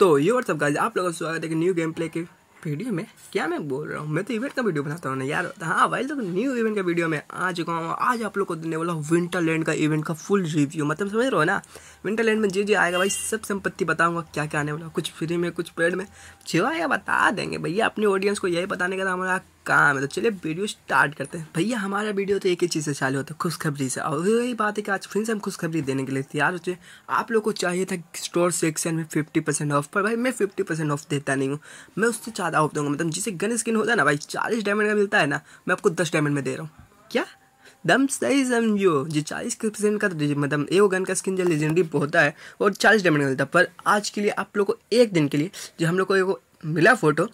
तो ये और सब गाइज आप लोगों का स्वागत है कि न्यू गेम प्ले के वीडियो में क्या मैं बोल रहा हूँ मैं तो इवेंट का वीडियो बनाता हूँ ना यार हाँ भाई तो न्यू इवेंट का वीडियो में आ चुका हूँ आज आप लोग को देने वाला हूँ विंटरलैंड का इवेंट का फुल रिव्यू मतलब समझ रहे हो ना विंटरलैंड में जी जी आएगा भाई सब संपत्ति बताऊंगा क्या क्या आने वाला कुछ फ्री में कुछ पेड में जो आएगा बता देंगे भैया अपने ऑडियंस को यही बताने का था हमारा काम है तो चलिए वीडियो स्टार्ट करते हैं भैया हमारा वीडियो तो एक ही चीज़ से चालू होता है खुशखबरी से और यही बात है कि आज फिर से हम खुशखबरी देने के लिए तैयार होते हैं आप लोग को चाहिए था स्टोर सेक्शन में फिफ्टी परसेंट ऑफ पर भाई मैं फिफ्टी परसेंट ऑफ देता नहीं हूँ मैं उससे ज़्यादा ऑफ दूंगा मतलब जिसे गन स्किन होता है ना भाई चालीस डायमंड का मिलता है ना मैं आपको दस डायमंड में दे रहा हूँ क्या दम सही समझो जी चालीस परसेंट का तो मतलब ए गन का स्किन जो लेजेंडरी होता है और चालीस डायमंड का मिलता है पर आज के लिए आप लोग को एक दिन के लिए जो हम लोग को मिला फोटो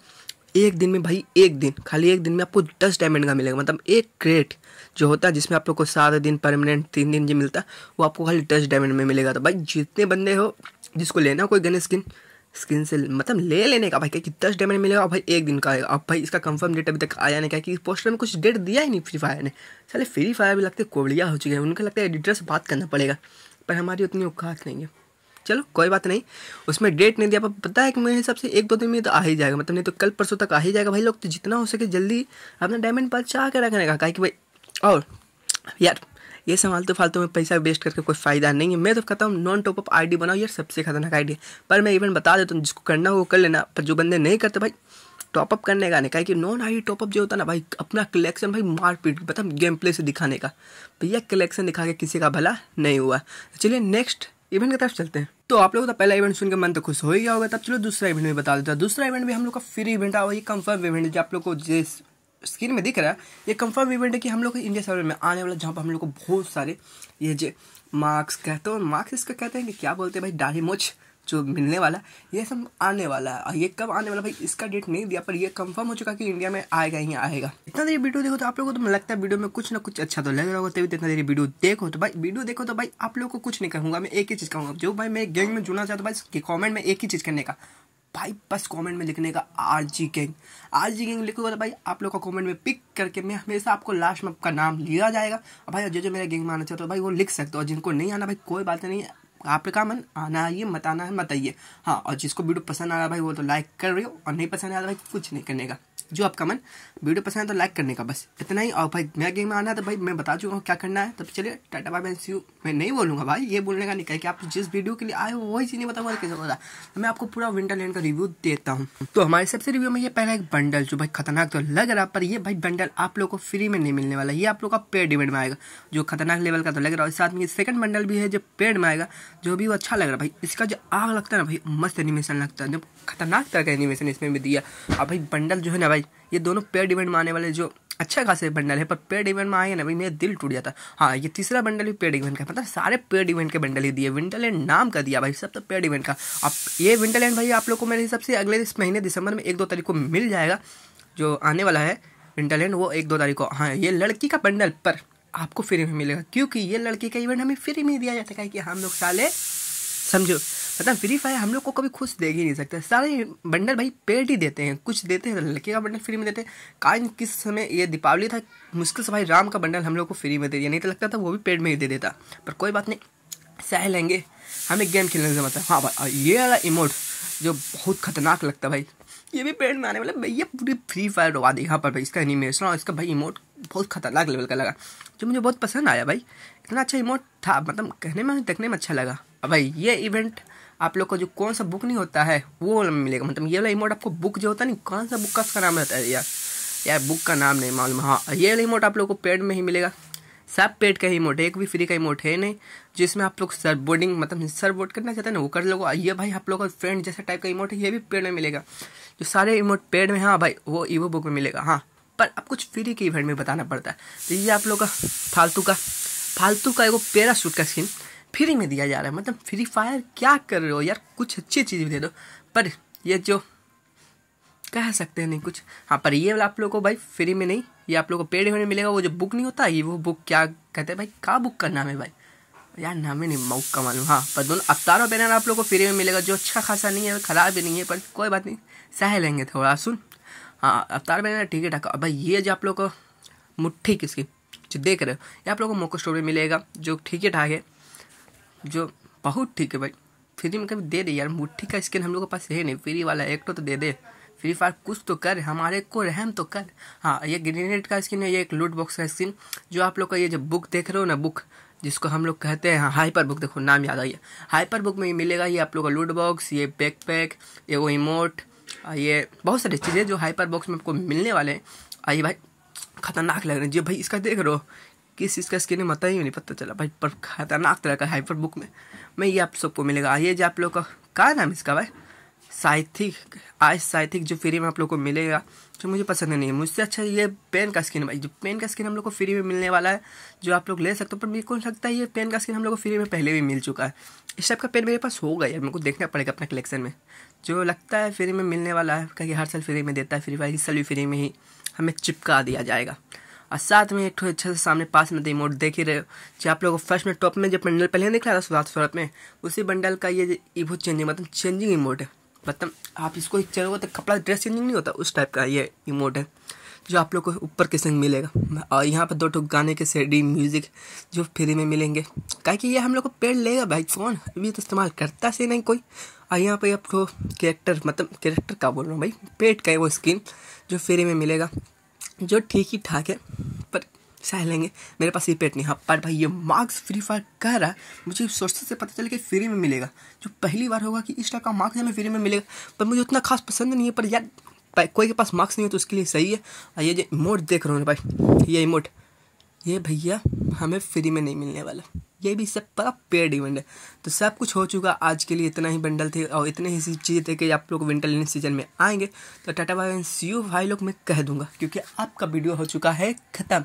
एक दिन में भाई एक दिन खाली एक दिन में आपको दस डायमंड का मिलेगा मतलब एक क्रेट जो होता है जिसमें आप लोग को सात दिन परमानेंट तीन दिन जो मिलता है वो आपको खाली दस डायमंड में मिलेगा तो भाई जितने बंदे हो जिसको लेना कोई गन स्किन स्किन से मतलब ले लेने का भाई क्या कि दस डायमंड मिलेगा और भाई एक दिन का आएगा अब भाई इसका कंफर्म डेट अभी तक आया नहीं क्या कि इस पोस्टर में कुछ डेट दिया ही नहीं फ्री फायर ने चले फ्री फायर भी लगते कोवड़िया हो चुके हैं उनको लगता है एडिटर से बात करना पड़ेगा पर हमारी उतनी औकात नहीं है चलो कोई बात नहीं उसमें डेट नहीं दिया पर पता है कि मेरे हिसाब से एक दो दिन में तो आ ही जाएगा मतलब नहीं तो कल परसों तक आ ही जाएगा भाई लोग तो जितना हो सके जल्दी अपना डायमंड चाह के रखने का कहा कि भाई और यार ये सवाल तो फालतू में पैसा वेस्ट करके कोई फायदा नहीं है मैं तो कहता हूँ नॉन टॉप अप डी बनाओ यार सबसे खतरनाक आईडी है पर मैं इवन बता देता हूँ जिसको करना हो वो कर लेना पर जो बंदे नहीं करते भाई टॉपअप करने का नहीं कहा कि नॉन आई टॉपअप जो होता है ना भाई अपना कलेक्शन भाई मारपीट मतलब गेम प्ले से दिखाने का भैया कलेक्शन दिखा के किसी का भला नहीं हुआ चलिए नेक्स्ट इवेंट की तरफ चलते हैं तो आप लोगों का पहला इवेंट सुनकर मन तो खुश हो ही गया होगा तब चलो दूसरा इवेंट भी बता देता है दूसरा इवेंट भी हम लोग का फ्री इवेंट है और ये कंफर्म इवेंट है जो आप लोग को जिस स्क्रीन में दिख रहा है ये कंफर्म इवेंट है कि हम लोग इंडिया सर्वे में आने वाला जहाँ पर हम लोग को बहुत सारे ये जो मार्क्स कहते हैं मार्क्स इसका कहते हैं कि क्या बोलते हैं भाई डाढ़ी मोछ जो मिलने वाला है ये सब आने वाला है और ये कब आने वाला भाई इसका डेट नहीं दिया पर ये कंफर्म हो चुका कि इंडिया में आएगा ही आएगा इतना देर वीडियो देखो तो आप लोगों को तो लगता है वीडियो में कुछ ना कुछ अच्छा तो लग रहा होगा तभी तो इतना देर वीडियो देखो तो भाई वीडियो देखो तो भाई आप लोग को कुछ नहीं कहूंगा मैं एक ही चीज़ कहूंगा जो भाई मैं गैंग में जुड़ना चाहता हूँ भाई कॉमेंट में एक ही चीज़ करने का भाई बस कमेंट में लिखने का R G gang R G gang लिखोगे तो भाई आप लोग का कमेंट में पिक करके मैं हमेशा आपको लास्ट में आपका नाम लिया जाएगा भाई जो जो मेरे गैंग में आना चाहते हो भाई वो लिख सकते हो और जिनको नहीं आना भाई कोई बात नहीं आपका का मन आना आइए मत आना है मत आइए हाँ और जिसको वीडियो पसंद आ रहा भाई वो तो लाइक कर रहे हो और नहीं पसंद आ रहा भाई कुछ नहीं करने का जो आपका मन वीडियो पसंद है तो लाइक करने का बस इतना ही और भाई मैं गेम में आना है तो भाई मैं बता चुका हूँ क्या करना है तब चलिए टाटा बाय मैं सी मैं नहीं बोलूँगा भाई ये बोलने का निकल कि आप जिस वीडियो के लिए आए हो वही चीज़ नहीं बताऊँगा कैसे बता तो मैं आपको पूरा विंटरलैंड का रिव्यू देता हूँ तो हमारे सबसे रिव्यू में ये पहला एक बंडल जो भाई खतरनाक तो लग रहा पर ये भाई बंडल आप लोग को फ्री में नहीं मिलने वाला ये आप लोग का पेड इवेंट में आएगा जो खतरनाक लेवल का तो लग रहा है और साथ में सेकंड बंडल भी है जो पेड में आएगा जो भी वो अच्छा लग रहा है भाई इसका जो आग लगता है ना भाई मस्त एनिमेशन लगता है जो खतरनाक तरह का एनिमेशन इसमें भी दिया और भाई बंडल जो है ना भाई ये दोनों पेड इवेंट में आने वाले जो अच्छा खासे बंडल है पर पेड इवेंट में आए ना भाई मेरा दिल टूट जाता हाँ ये तीसरा बंडल भी पेड इवेंट का मतलब सारे पेड इवेंट के बंडल ही दिए विंटरलैंड नाम का दिया भाई सब तो पेड इवेंट का अब ये विंटरलैंड भाई आप लोग को मेरे हिसाब से अगले इस महीने दिसंबर में एक दो तारीख को मिल जाएगा जो आने वाला है विंटरलैंड वो एक दो तारीख को हाँ ये लड़की का बंडल पर आपको फ्री में मिलेगा क्योंकि ये लड़की का इवेंट हमें फ्री में दिया जाता है कि हम लोग साले समझो मतलब फ्री फायर हम लोग को कभी खुश दे ही नहीं सकते सारे बंडल भाई पेट ही देते हैं कुछ देते हैं तो लड़के का बंडल फ्री में देते हैं कारण किस समय ये दीपावली था मुश्किल से भाई राम का बंडल हम लोग को फ्री में दे दिया नहीं तो लगता था वो भी पेट में ही दे देता पर कोई बात नहीं सह लेंगे हमें गेम खेलने से मतलब हाँ भाई ये वाला इमोट जो बहुत खतरनाक लगता भाई ये भी पेड़ में आने वाला भैया पूरी फ्री फायर डुबा दी यहाँ पर भाई इसका एनिमेशन और इसका भाई इमोट बहुत खतरनाक लेवल का लगा जो मुझे बहुत पसंद आया भाई इतना अच्छा इमोट था मतलब कहने में देखने में अच्छा लगा भाई ये इवेंट आप लोग को जो कौन सा बुक नहीं होता है वो मिलेगा मतलब ये वाला इमोट आपको बुक जो होता है नहीं कौन सा बुक का उसका नाम रहता है यार यार बुक का नाम नहीं मालूम हाँ ये वाला इमोट आप लोग को पेड में ही मिलेगा सब पेड का ही इमोट है एक भी फ्री का इमोट है नहीं जिसमें आप लोग सर बोर्डिंग मतलब सर बोर्ड करना चाहते हैं ना वो कर लोगो ये भाई आप लोग का फ्रेंड जैसा टाइप का इमोट है ये भी पेड में मिलेगा जो सारे इमोट पेड में हाँ भाई वो ईवो बुक में मिलेगा हाँ पर आप कुछ फ्री के इवेंट में बताना पड़ता है तो ये आप लोग का फालतू का फालतू का एगो पैराशूट का स्किन फ्री में दिया जा रहा है मतलब फ्री फायर क्या कर रहे हो यार कुछ अच्छी चीज़ भी दे दो पर ये जो कह सकते हैं नहीं कुछ हाँ पर ये वाला आप लोग को भाई फ्री में नहीं ये आप लोग को पेड में मिलेगा वो जो बुक नहीं होता ये वो बुक क्या कहते हैं भाई का बुक का नाम है भाई यार नाम ही नहीं मऊक का मालूम हाँ पर दोनों अवतारों बैनर आप लोग को फ्री में मिलेगा जो अच्छा खासा नहीं है खराब भी नहीं है पर कोई बात नहीं सह लेंगे थोड़ा सुन हाँ अवतार मैंने ठाक रखा भाई ये जो आप लोग को मुट्ठी किसकी जो देख रहे हो ये आप लोग को मोको स्टोर में मिलेगा जो ठीक है ठाक है जो बहुत ठीक है भाई फ्री में कभी दे दे यार मुट्ठी का स्किन हम लोग के पास है नहीं फ्री वाला एक तो, तो दे दे फ्री फायर कुछ तो कर हमारे को रहम तो कर हाँ ये ग्रेनेड का स्किन है ये एक लूट बॉक्स का स्किन जो आप लोग का ये जो बुक देख रहे हो ना बुक जिसको हम लोग कहते हैं हाँ हाइपर बुक देखो नाम याद आइए हाइपर बुक में ये मिलेगा ये आप लोग का लूट बॉक्स ये बैक पैक ये वो इमोट ये बहुत सारी चीज़ें जो हाइपर बॉक्स में आपको मिलने वाले हैं आइए भाई खतरनाक लग रहे हैं जी भाई इसका देख रहे हो किस चीज़ का स्क्रीन मत ही नहीं पता चला भाई पर खतरनाक तरह का हाइपर बुक में मैं ये आप सबको मिलेगा आइए जो आप लोग का क्या नाम इसका भाई साइथिक आय साइथिक जो फ्री में आप लोग को मिलेगा जो मुझे पसंद नहीं है मुझसे अच्छा ये पेन का स्किन भाई जो पेन का स्किन हम लोग को फ्री में मिलने वाला है जो आप लोग ले सकते हो पर मेरे को लगता है ये पेन का स्किन हम लोग को फ्री में पहले भी मिल चुका है इस टाइप का पेन मेरे पास होगा यार मेरे को देखना पड़ेगा अपने कलेक्शन में जो लगता है फ्री में मिलने वाला है क्योंकि हर साल फ्री में देता है फ्री फायर इस साल भी फ्री में ही हमें चिपका दिया जाएगा और साथ में एक अच्छे से सामने पास में इमोट देख ही रहे हो जो आप लोगों को फर्स्ट में टॉप में जो बंडल पहले रहा था सुरात सूरत में उसी बंडल का ये बहुत चेंजिंग मतलब चेंजिंग इमोट है मतलब आप इसको चलोगे तो कपड़ा ड्रेस चेंजिंग नहीं होता उस टाइप का ये इमोट है जो आप लोग को ऊपर के संग मिलेगा और यहाँ पर दो टो गाने के सीडी म्यूज़िक जो फ्री में मिलेंगे क्या कि ये हम लोग को पेड़ लेगा भाई फ़ोन अभी तो इस्तेमाल करता से नहीं कोई और यहाँ पर आप लोग कैरेक्टर मतलब कैरेक्टर का बोल रहा हूँ भाई पेट का है वो स्किन जो फ्री में मिलेगा जो ठीक ही ठाक है पर सह लेंगे मेरे पास ये पेट नहीं हाँ पर भाई ये मार्क्स फ्री फायर कह रहा है मुझे सोचते से पता चले कि फ्री में मिलेगा जो पहली बार होगा कि इस टाइप का मार्क्स हमें फ्री में मिलेगा पर मुझे उतना खास पसंद नहीं है पर यार कोई के पास मार्क्स नहीं है तो उसके लिए सही है और ये जो इमोट देख रहे हो भाई ये इमोट ये भैया हमें फ्री में नहीं मिलने वाला ये भी सब पर पेड इवेंट है तो सब कुछ हो चुका आज के लिए इतना ही बंडल थे और इतने ही चीज़ें थे कि आप लोग विंटर लेने सीजन में आएंगे तो टाटा भाई सी यू भाई लोग मैं कह दूंगा क्योंकि आपका वीडियो हो चुका है ख़त्म